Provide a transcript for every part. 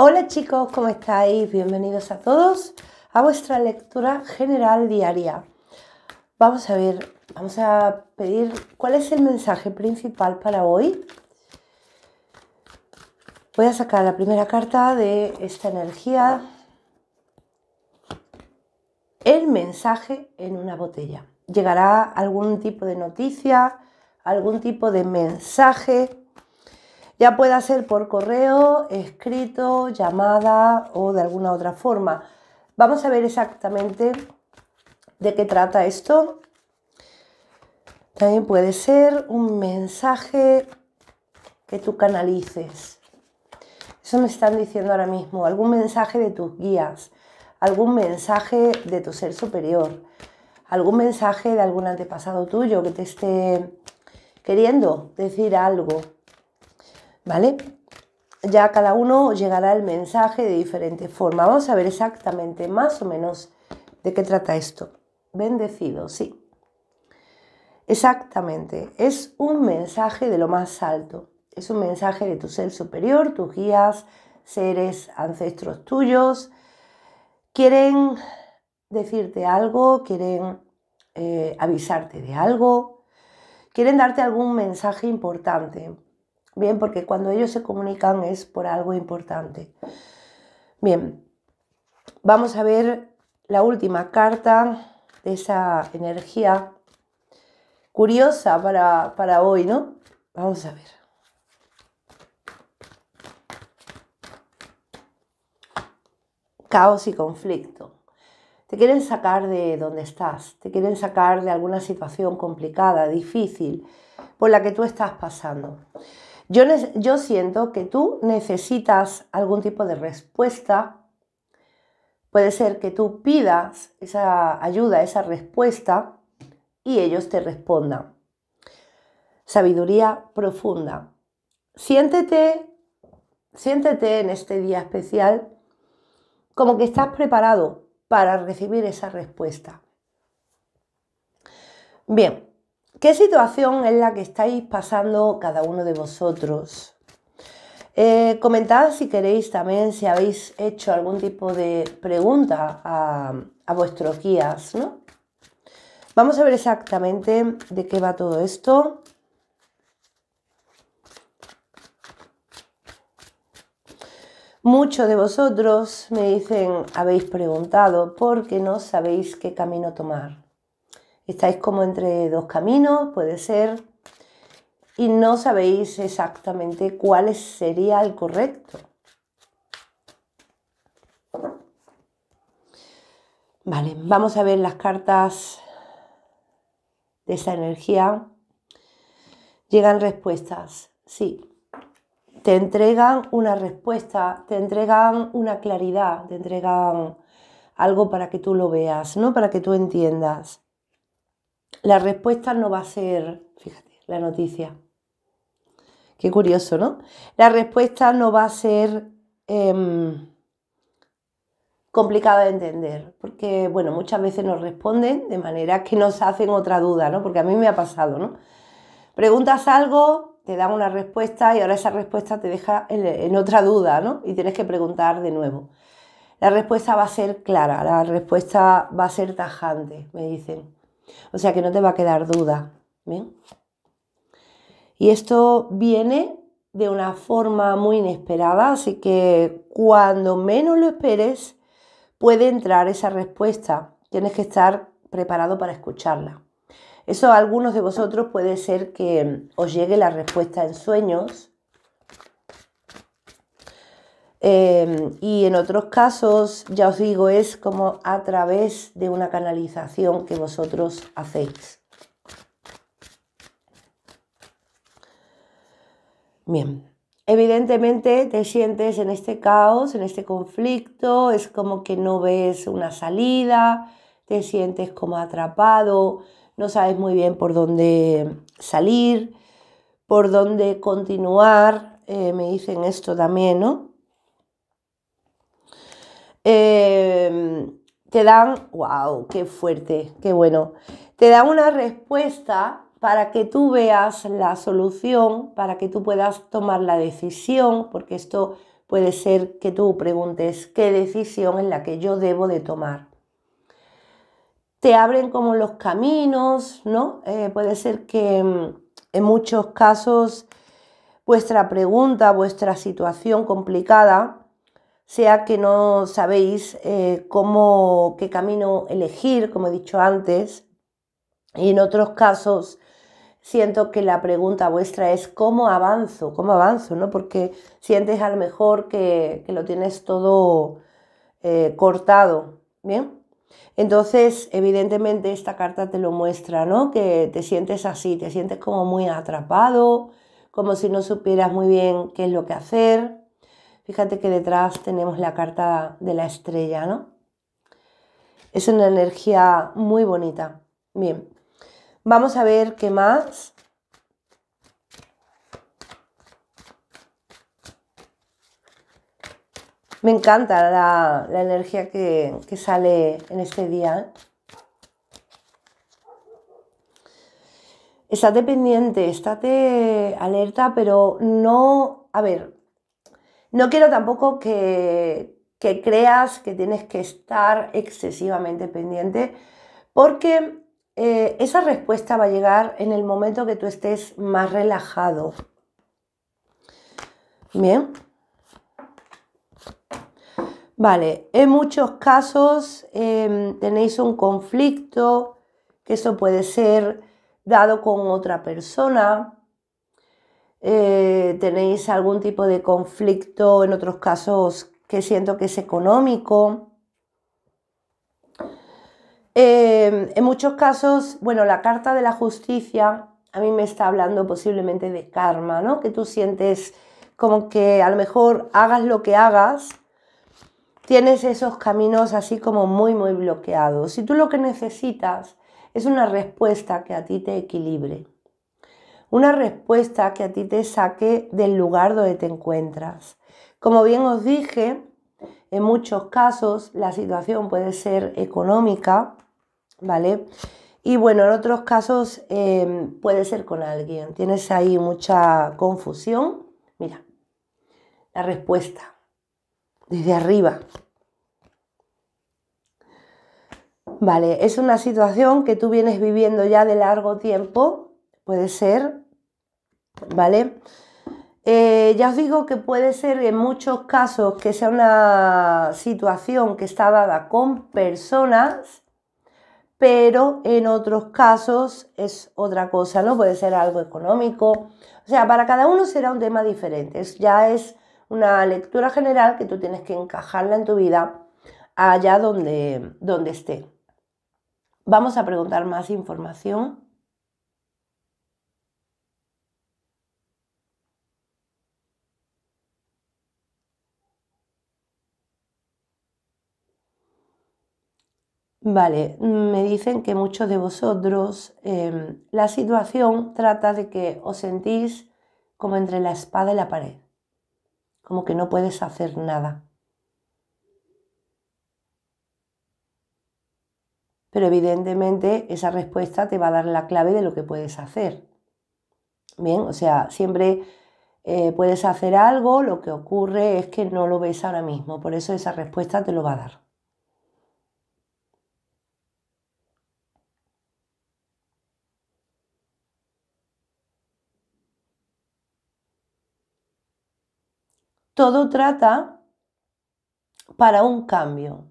Hola chicos, ¿cómo estáis? Bienvenidos a todos a vuestra lectura general diaria. Vamos a ver, vamos a pedir cuál es el mensaje principal para hoy. Voy a sacar la primera carta de esta energía. El mensaje en una botella. Llegará algún tipo de noticia, algún tipo de mensaje ya pueda ser por correo, escrito, llamada o de alguna otra forma. Vamos a ver exactamente de qué trata esto. También puede ser un mensaje que tú canalices. Eso me están diciendo ahora mismo. Algún mensaje de tus guías, algún mensaje de tu ser superior, algún mensaje de algún antepasado tuyo que te esté queriendo decir algo. ¿vale? Ya cada uno llegará el mensaje de diferente forma. Vamos a ver exactamente más o menos de qué trata esto. Bendecido, sí. Exactamente, es un mensaje de lo más alto. Es un mensaje de tu ser superior, tus guías, seres ancestros tuyos. Quieren decirte algo, quieren eh, avisarte de algo, quieren darte algún mensaje importante. Bien, porque cuando ellos se comunican es por algo importante. Bien, vamos a ver la última carta de esa energía curiosa para, hoy, ¿no? Vamos a ver. Caos y conflicto. Te quieren sacar de donde estás, te quieren sacar de alguna situación complicada, difícil, por la que tú estás pasando. Yo, siento que tú necesitas algún tipo de respuesta. Puede ser que tú pidas esa ayuda, esa respuesta, y ellos te respondan. Sabiduría profunda. Siéntete, siéntete en este día especial como que estás preparado para recibir esa respuesta. Bien, ¿Qué situación es la que estáis pasando cada uno de vosotros? Eh, comentad si queréis también si habéis hecho algún tipo de pregunta a, a vuestros guías, Vamos a ver exactamente de qué va todo esto. Muchos de vosotros me dicen, habéis preguntado porque no sabéis qué camino tomar. Estáis como entre dos caminos, puede ser, y no sabéis exactamente cuál sería el correcto. Vale, vamos a ver las cartas de esa energía. Llegan respuestas, sí. Te entregan una respuesta, te entregan una claridad, te entregan algo para que tú lo veas, ¿no? Para que tú entiendas la respuesta no va a ser, fíjate, la noticia. Qué curioso, ¿no? La respuesta no va a ser em, complicada de entender, porque, bueno, muchas veces nos responden de manera que nos hacen otra duda, ¿no? Porque a mí me ha pasado, ¿no? Preguntas algo, te dan una respuesta y ahora esa respuesta te deja en, en otra duda, ¿no? Y tienes que preguntar de nuevo. La respuesta va a ser clara, la respuesta va a ser tajante, me dicen. O sea que no te va a quedar duda. Y esto viene de una forma muy inesperada, así que cuando menos lo esperes, puede entrar esa respuesta. Tienes que estar preparado para escucharla. Eso a algunos de vosotros puede ser que os llegue la respuesta en sueños, Em, y en otros casos, ya os digo, es como a través de una canalización que vosotros hacéis. Bien, evidentemente te sientes en este caos, en este conflicto, es como que no ves una salida, te sientes como atrapado, no sabes muy bien por dónde salir, por dónde continuar, eh, me dicen esto también, ¿no? te dan, wow, qué fuerte, qué bueno, te dan una respuesta para que tú veas la solución, para que tú puedas tomar la decisión, porque esto puede ser que tú preguntes qué decisión es la que yo debo de tomar. Te abren como los caminos, ¿no? Eh, puede ser que mm, en muchos casos vuestra pregunta, vuestra situación complicada, sea que no sabéis eh, cómo, qué camino elegir, como he dicho antes, y en otros casos siento que la pregunta vuestra es cómo avanzo, cómo avanzo, ¿no? Porque sientes a lo mejor que, que lo tienes todo eh, cortado, ¿bien? Entonces, evidentemente esta carta te lo muestra, ¿no? Que te sientes así, te sientes como muy atrapado, como si no supieras muy bien qué es lo que hacer, Fíjate que detrás tenemos la carta de la estrella, ¿no? Es una energía muy bonita. Bien, vamos a ver qué más. Me encanta la, energía que, que, sale en este día. ¿eh? Estate pendiente, estate alerta, pero no... A ver, no quiero tampoco que, creas que tienes que estar excesivamente pendiente, porque eh, esa respuesta va a llegar en el momento que tú estés más relajado. Bien. Vale, en muchos casos em, tenéis un conflicto, que eso puede ser dado con otra persona, eh, tenéis algún tipo de conflicto, en otros casos que siento que es económico. Em, en muchos casos, bueno, la carta de la justicia a mí me está hablando posiblemente de karma, ¿no? Que tú sientes como que a lo mejor hagas lo que hagas, tienes esos caminos así como muy, muy bloqueados. Si tú lo que necesitas es una respuesta que a ti te equilibre una respuesta que a ti te saque del lugar donde te encuentras. Como bien os dije, en muchos casos la situación puede ser económica, ¿vale? Y bueno, en otros casos em, puede ser con alguien. Tienes ahí mucha confusión. Mira, la respuesta desde arriba. Vale, es una situación que tú vienes viviendo ya de largo tiempo Puede ser, ¿vale? Eh, ya os digo que puede ser en muchos casos que sea una situación que está dada con personas, pero en otros casos es otra cosa, ¿no? Puede ser algo económico. O sea, para cada uno será un tema diferente. ya es una lectura general que tú tienes que encajarla en tu vida allá donde, donde esté. Vamos a preguntar más información. Vale, me dicen que muchos de vosotros em, la situación trata de que os sentís como entre la espada y la pared, como que no puedes hacer nada. Pero evidentemente esa respuesta te va a dar la clave de lo que puedes hacer. Bien, o sea, siempre eh, puedes hacer algo, lo que ocurre es que no lo ves ahora mismo, por eso esa respuesta te lo va a dar. Todo trata para un cambio.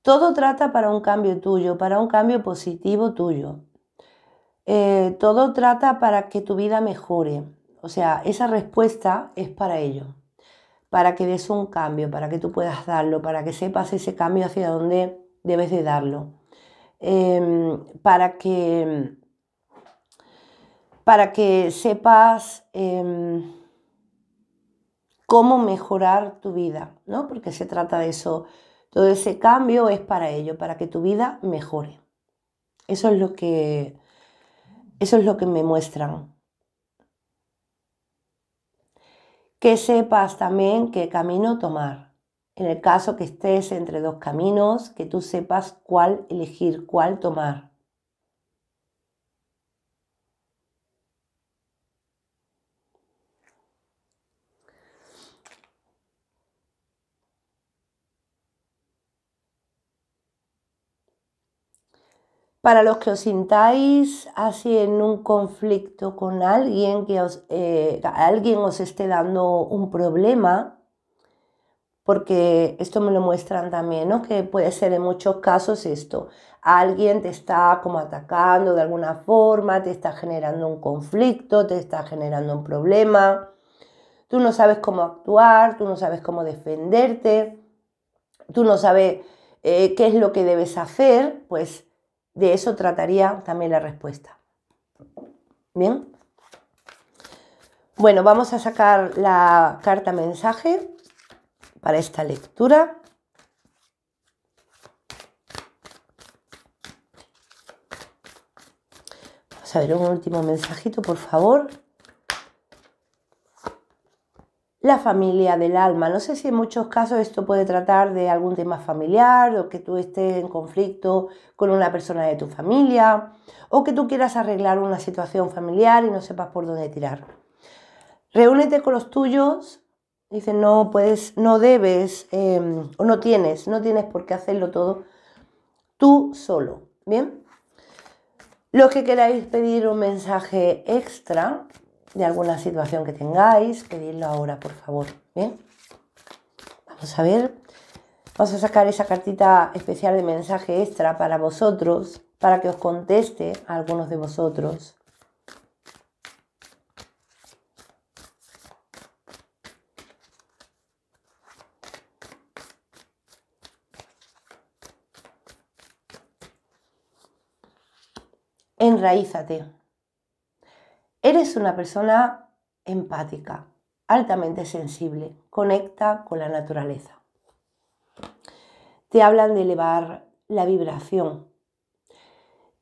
Todo trata para un cambio tuyo, para un cambio positivo tuyo. Eh, todo trata para que tu vida mejore. O sea, esa respuesta es para ello, para que des un cambio, para que tú puedas darlo, para que sepas ese cambio hacia dónde debes de darlo, em, para que para que sepas em, cómo mejorar tu vida, ¿no? Porque se trata de eso. Todo ese cambio es para ello, para que tu vida mejore. Eso es lo que, eso es lo que me muestran. Que sepas también qué camino tomar. En el caso que estés entre dos caminos, que tú sepas cuál elegir, cuál tomar. Para los que os sintáis así en un conflicto con alguien, que os, eh, alguien os esté dando un problema, porque esto me lo muestran también, ¿no? Que puede ser en muchos casos esto. Alguien te está como atacando de alguna forma, te está generando un conflicto, te está generando un problema. Tú no sabes cómo actuar, tú no sabes cómo defenderte, tú no sabes eh, qué es lo que debes hacer, pues de eso trataría también la respuesta. Bien. Bueno, vamos a sacar la carta mensaje para esta lectura. Vamos a ver un último mensajito, por favor la familia del alma. No sé si en muchos casos esto puede tratar de algún tema familiar o que tú estés en conflicto con una persona de tu familia o que tú quieras arreglar una situación familiar y no sepas por dónde tirar. Reúnete con los tuyos. Dicen, no puedes, no debes em, o no tienes, no tienes por qué hacerlo todo tú solo. Bien. Los que queráis pedir un mensaje extra, de alguna situación que tengáis, pedidlo ahora, por favor. Bien, vamos a ver. Vamos a sacar esa cartita especial de mensaje extra para vosotros, para que os conteste a algunos de vosotros. Enraízate es una persona empática, altamente sensible, conecta con la naturaleza. Te hablan de elevar la vibración.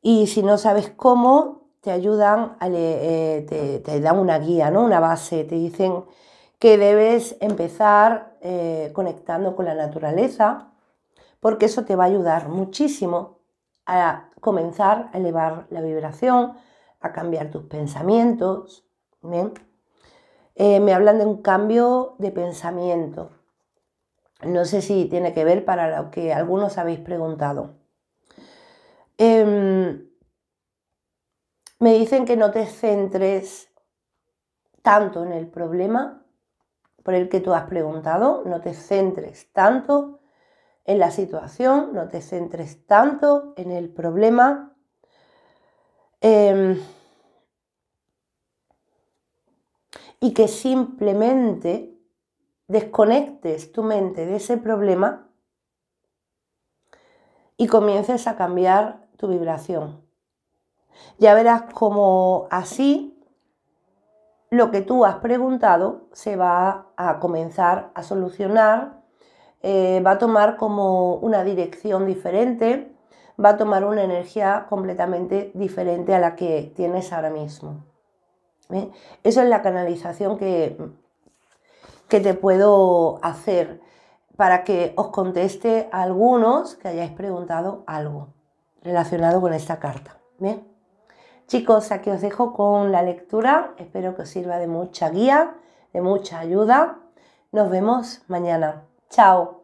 Y si no sabes cómo, te ayudan, eh, te, dan una guía, ¿no? una base, te dicen que debes empezar eh, conectando con la naturaleza, porque eso te va a ayudar muchísimo a comenzar a elevar la vibración, a cambiar tus pensamientos. Eh, me hablan de un cambio de pensamiento. No sé si tiene que ver para lo que algunos habéis preguntado. Em, me dicen que no te centres tanto en el problema por el que tú has preguntado, no te centres tanto en la situación, no te centres tanto en el problema, Em, y que simplemente desconectes tu mente de ese problema y comiences a cambiar tu vibración. Ya verás cómo así lo que tú has preguntado se va a comenzar a solucionar, eh, va a tomar como una dirección diferente va a tomar una energía completamente diferente a la que tienes ahora mismo. ¿eh? Eso es la canalización que, que te puedo hacer para que os conteste a algunos que hayáis preguntado algo relacionado con esta carta. Chicos, aquí os dejo con la lectura. Espero que os sirva de mucha guía, de mucha ayuda. Nos vemos mañana. Chao.